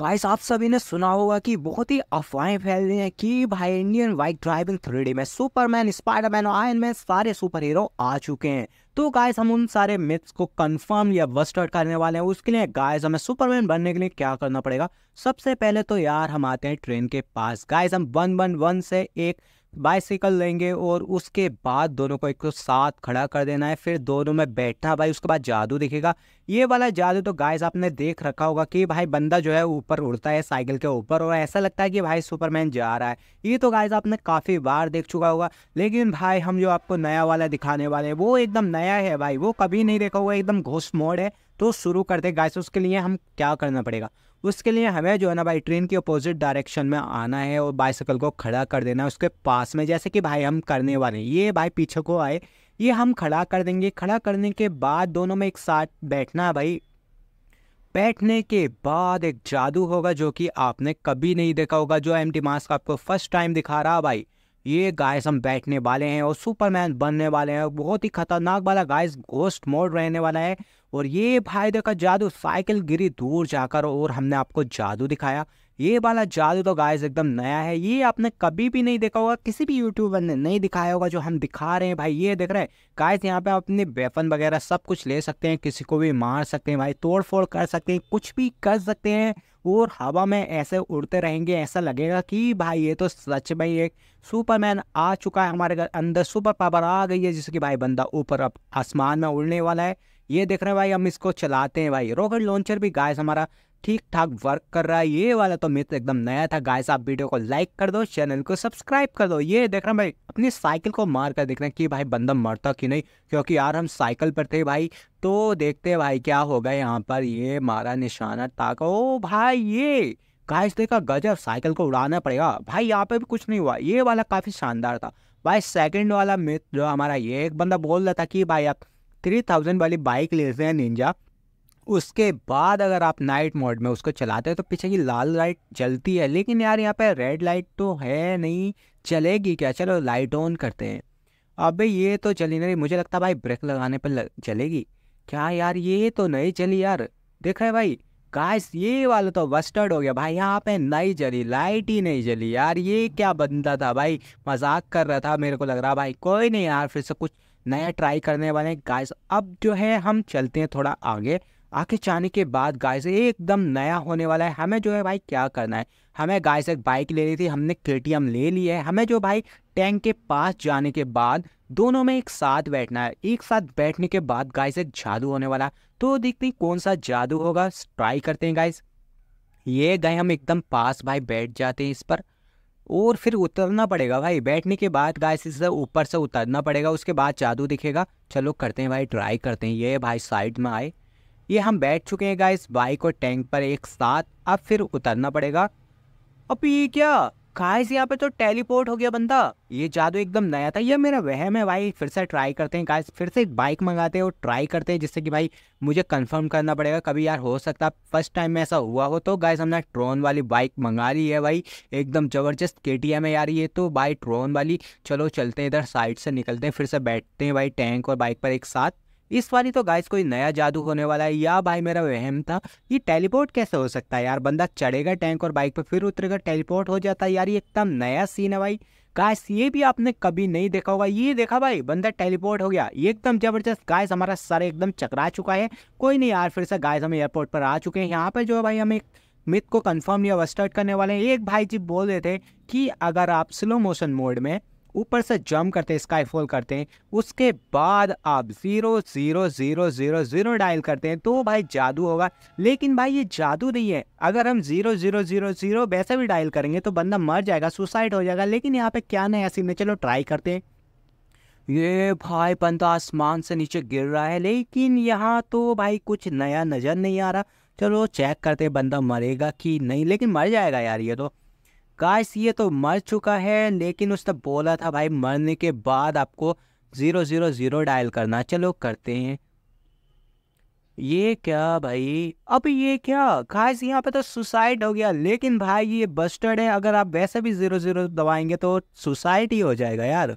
guys आप सभी ने सुना होगा कि बहुत ही अफवाहें फैल रही हैं कि भाई इंडियन बाइक ड्राइविंग थ्रीडी में सुपरमैन स्पाइडरमैन और आयन मैन सारे सुपर हीरो आ चुके हैं तो गाइस हम उन सारे मिथ्स को कंफर्म या बस्टर्ड करने वाले हैं उसके लिए गाइस हमें सुपरमैन बनने के लिए क्या करना पड़ेगा सबसे पहले तो यार हम आते हैं ट्रेन के पास गाइज हम वन वन वन से एक बाइसाइकिल लेंगे और उसके बाद दोनों को एक तो साथ खड़ा कर देना है फिर दोनों में बैठना भाई उसके बाद जादू दिखेगा ये वाला जादू तो गाइस आपने देख रखा होगा कि भाई बंदा जो है ऊपर उड़ता है साइकिल के ऊपर और ऐसा लगता है कि भाई सुपरमैन जा रहा है ये तो गाइस आपने काफ़ी बार देख चुका होगा लेकिन भाई हम जो आपको नया वाला दिखाने वाले हैं वो एकदम नया है भाई वो कभी नहीं देखा हुआ एकदम घोष मोड है तो शुरू करते गाइस उसके लिए हम क्या करना पड़ेगा उसके लिए हमें जो है ना भाई ट्रेन के अपोजिट डायरेक्शन में आना है और बाइसाइकिल को खड़ा कर देना है उसके पास में जैसे कि भाई हम करने वाले हैं ये भाई पीछे को आए ये हम खड़ा कर देंगे खड़ा करने के बाद दोनों में एक साथ बैठना है भाई बैठने के बाद एक जादू होगा जो कि आपने कभी नहीं देखा होगा जो एम टी मास्क आपको फर्स्ट टाइम दिखा रहा भाई ये गाइस हम बैठने वाले हैं और सुपरमैन बनने वाले हैं बहुत ही खतरनाक वाला गाइस घोस्ट मोड रहने वाला है और ये भाई देखा जादू साइकिल गिरी दूर जाकर और हमने आपको जादू दिखाया ये वाला जादू तो गाइस एकदम नया है ये आपने कभी भी नहीं देखा होगा किसी भी यूट्यूबर ने नहीं दिखाया होगा जो हम दिखा रहे हैं भाई ये देख रहे हैं गाइस यहाँ पे आप अपने वेपन वगैरह सब कुछ ले सकते हैं किसी को भी मार सकते हैं भाई तोड़ फोड़ कर सकते हैं कुछ भी कर सकते हैं और हवा में ऐसे उड़ते रहेंगे ऐसा लगेगा कि भाई ये तो सच में एक सुपरमैन आ चुका है हमारे अंदर सुपर पावर आ गई है जिसकी भाई बंदा ऊपर अब आसमान में उड़ने वाला है ये देख रहे हैं भाई हम इसको चलाते हैं भाई रॉकेट लॉन्चर भी गाइस हमारा ठीक ठाक वर्क कर रहा है ये वाला तो मित्र तो एकदम नया था गाइस आप वीडियो को लाइक कर दो चैनल को सब्सक्राइब कर दो ये देख रहे हैं भाई अपनी साइकिल को मार कर देख रहे हैं कि भाई बंदा मरता कि नहीं क्योंकि यार हम साइकिल पर थे भाई तो देखते हैं भाई क्या होगा यहाँ पर ये मारा निशाना ताक ओ भाई ये गाइस देखा गजब साइकिल को उड़ाना पड़ेगा भाई यहाँ पर भी कुछ नहीं हुआ ये वाला काफ़ी शानदार था भाई सेकंड वाला मित्र जो हमारा ये एक बंदा बोल रहा था कि भाई आप थ्री थाउजेंड वाली बाइक लेते हैं निंजा उसके बाद अगर आप नाइट मोड में उसको चलाते हैं तो पीछे की लाल लाइट जलती है लेकिन यार यहाँ पर रेड लाइट तो है नहीं चलेगी क्या चलो लाइट ऑन करते हैं अबे ये तो चली नहीं मुझे लगता भाई ब्रेक लगाने पर चलेगी क्या यार ये तो नहीं चली यार देखा है भाई काश ये वाला तो बस्टर्ड हो गया भाई यहाँ पे नहीं जली लाइट ही नहीं जली यार ये क्या बंदा था भाई मजाक कर रहा था मेरे को लग रहा भाई कोई नहीं यार फिर से कुछ नया ट्राई करने वाले हैं गाइस अब जो है हम चलते हैं थोड़ा आगे आगे जाने के बाद गाइस एकदम नया होने वाला है हमें जो है भाई क्या करना है हमें गाइस एक बाइक ले ली थी हमने के ले ली है हमें जो भाई टैंक के पास जाने के बाद दोनों में एक साथ बैठना है एक साथ बैठने के बाद गाइस एक जादू होने वाला तो देखते हैं कौन सा जादू होगा ट्राई करते हैं गाइस ये गए हम एकदम पास भाई बैठ जाते हैं इस पर और फिर उतरना पड़ेगा भाई बैठने के बाद गाय से ऊपर से उतरना पड़ेगा उसके बाद जादू दिखेगा चलो करते हैं भाई ट्राई करते हैं ये भाई साइड में आए ये हम बैठ चुके हैं गाय बाइक और टैंक पर एक साथ अब फिर उतरना पड़ेगा अब ये क्या गाइस यहाँ पे तो टेलीपोर्ट हो गया बंदा ये जादू एकदम नया था ये मेरा वहम है भाई फिर से ट्राई करते हैं गाइस फिर से एक बाइक मंगाते हैं और ट्राई करते हैं जिससे कि भाई मुझे कंफर्म करना पड़ेगा कभी यार हो सकता है फर्स्ट टाइम में ऐसा हुआ हो तो गाइस हमने ट्रोन वाली बाइक मंगा ली है भाई एकदम ज़बरदस्त के टी है यार ये तो भाई ट्रोन वाली चलो चलते हैं इधर साइड से निकलते हैं फिर से बैठते हैं भाई टैंक और बाइक पर एक साथ इस वाली तो गाइस कोई नया जादू होने वाला है या भाई मेरा वहम था ये टेलीपोर्ट कैसे हो सकता है यार बंदा चढ़ेगा टैंक और बाइक पर फिर उतरेगा टेलीपोर्ट हो जाता है यार ये एकदम नया सीन है भाई गाइस ये भी आपने कभी नहीं देखा होगा ये देखा भाई बंदा टेलीपोर्ट हो गया एकदम जबरदस्त गाइस हमारा सर एकदम चकरा चुका है कोई नहीं यार फिर से गाइस हम एयरपोर्ट पर आ चुके हैं यहाँ पर जो है भाई हम एक मिथ को कंफर्म या वर्स्टर्ट करने वाले हैं एक भाई जी बोल रहे थे कि अगर आप स्लो मोशन मोड में ऊपर से जम करते हैं स्काईफॉल करते हैं उसके बाद आप zero zero zero zero zero dial करते हैं तो भाई जादू होगा लेकिन भाई ये जादू नहीं है अगर हम ज़ीरो ज़ीरो ज़ीरो ज़ीरो वैसे भी डायल करेंगे तो बंदा मर जाएगा सुसाइड हो जाएगा लेकिन यहाँ पे क्या नया सीन है चलो ट्राई करते हैं ये भाई बंदा आसमान से नीचे गिर रहा है लेकिन यहाँ तो भाई कुछ नया नज़र नहीं आ रहा चलो चेक करते बंदा मरेगा कि नहीं लेकिन मर जाएगा यार ये तो काश ये तो मर चुका है लेकिन उसने बोला था भाई मरने के बाद आपको ज़ीरो ज़ीरो ज़ीरो डायल करना चलो करते हैं ये क्या भाई अब ये क्या काश यहाँ पे तो सुसाइड हो गया लेकिन भाई ये बस्टर्ड है अगर आप वैसे भी ज़ीरो ज़ीरो दबाएंगे तो सुसाइड ही हो जाएगा यार